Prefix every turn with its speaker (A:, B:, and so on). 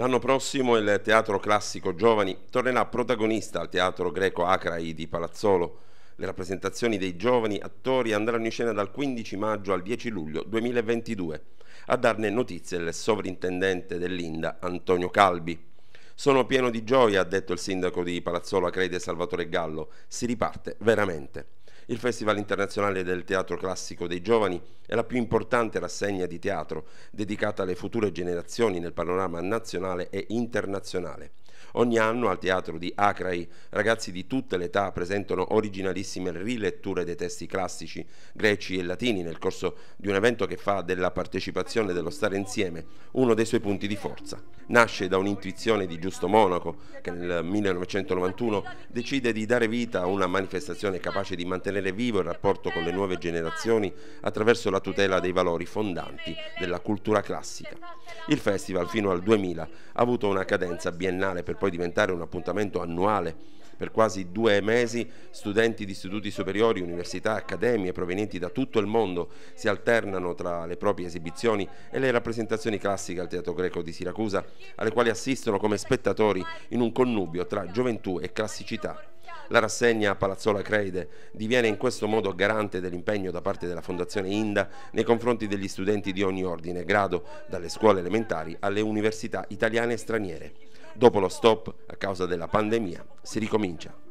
A: L'anno prossimo il Teatro Classico Giovani tornerà protagonista al Teatro Greco Acrai di Palazzolo. Le rappresentazioni dei giovani attori andranno in scena dal 15 maggio al 10 luglio 2022. A darne notizie il sovrintendente dell'Inda Antonio Calbi. Sono pieno di gioia, ha detto il sindaco di Palazzolo Acreide Salvatore Gallo. Si riparte veramente. Il Festival internazionale del teatro classico dei giovani è la più importante rassegna di teatro dedicata alle future generazioni nel panorama nazionale e internazionale. Ogni anno al teatro di Acrai ragazzi di tutte le età presentano originalissime riletture dei testi classici greci e latini nel corso di un evento che fa della partecipazione e dello stare insieme uno dei suoi punti di forza. Nasce da un'intuizione di Giusto Monaco che nel 1991 decide di dare vita a una manifestazione capace di mantenere vivo il rapporto con le nuove generazioni attraverso la tutela dei valori fondanti della cultura classica. Il festival fino al 2000 ha avuto una cadenza biennale per per poi diventare un appuntamento annuale. Per quasi due mesi studenti di istituti superiori, università, accademie provenienti da tutto il mondo si alternano tra le proprie esibizioni e le rappresentazioni classiche al Teatro Greco di Siracusa, alle quali assistono come spettatori in un connubio tra gioventù e classicità. La rassegna Palazzola Creide diviene in questo modo garante dell'impegno da parte della Fondazione Inda nei confronti degli studenti di ogni ordine, e grado, dalle scuole elementari alle università italiane e straniere. Dopo lo stop a causa della pandemia si ricomincia.